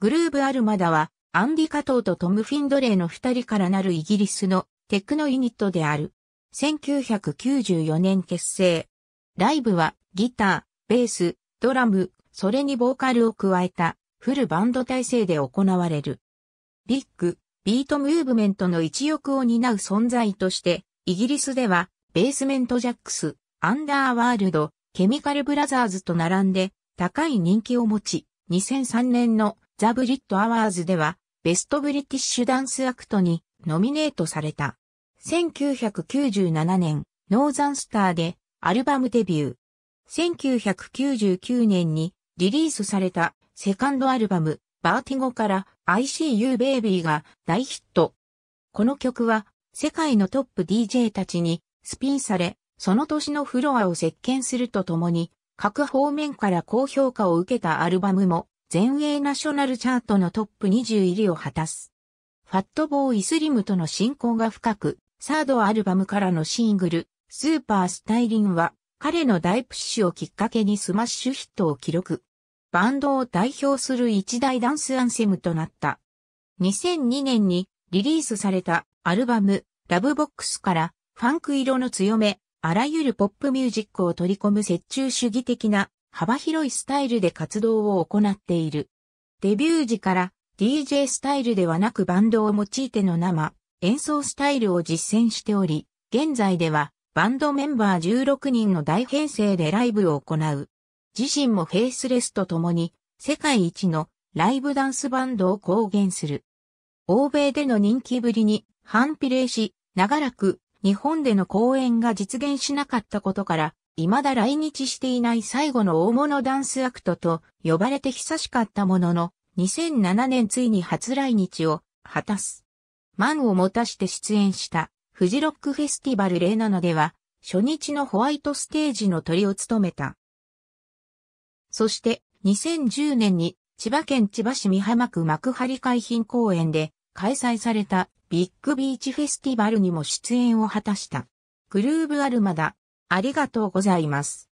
グルーブアルマダは、アンディ・カトーとトム・フィンドレーの二人からなるイギリスのテクノユニットである。1994年結成。ライブは、ギター、ベース、ドラム、それにボーカルを加えた、フルバンド体制で行われる。ビッグ、ビートムーブメントの一翼を担う存在として、イギリスでは、ベースメントジャックス、アンダーワールド、ケミカルブラザーズと並んで、高い人気を持ち、2003年のザ・ブリット・アワーズでは、ベスト・ブリティッシュ・ダンス・アクトにノミネートされた。1997年、ノーザンスターでアルバムデビュー。1999年にリリースされたセカンドアルバム、バーティゴから I See You Baby が大ヒット。この曲は世界のトップ DJ たちにスピンされ、その年のフロアを席巻するとともに、各方面から高評価を受けたアルバムも全英ナショナルチャートのトップ20入りを果たす。ファットボーイスリムとの親交が深く、サードアルバムからのシングル、スーパースタイリンは、彼の大プッシュをきっかけにスマッシュヒットを記録。バンドを代表する一大ダンスアンセムとなった。2002年にリリースされたアルバム、ラブボックスから、ファンク色の強め、あらゆるポップミュージックを取り込む折衷主義的な幅広いスタイルで活動を行っている。デビュー時から DJ スタイルではなくバンドを用いての生、演奏スタイルを実践しており、現在ではバンドメンバー16人の大編成でライブを行う。自身もフェイスレスと共に世界一のライブダンスバンドを公言する。欧米での人気ぶりに反比例し、長らく日本での公演が実現しなかったことから、未だ来日していない最後の大物ダンスアクトと呼ばれて久しかったものの、2007年ついに初来日を果たす。満を持たして出演したフジロックフェスティバル07では、初日のホワイトステージの鳥を務めた。そして2010年に千葉県千葉市美浜区幕張海浜公園で開催されたビッグビーチフェスティバルにも出演を果たした。グルーブアルマダ、ありがとうございます。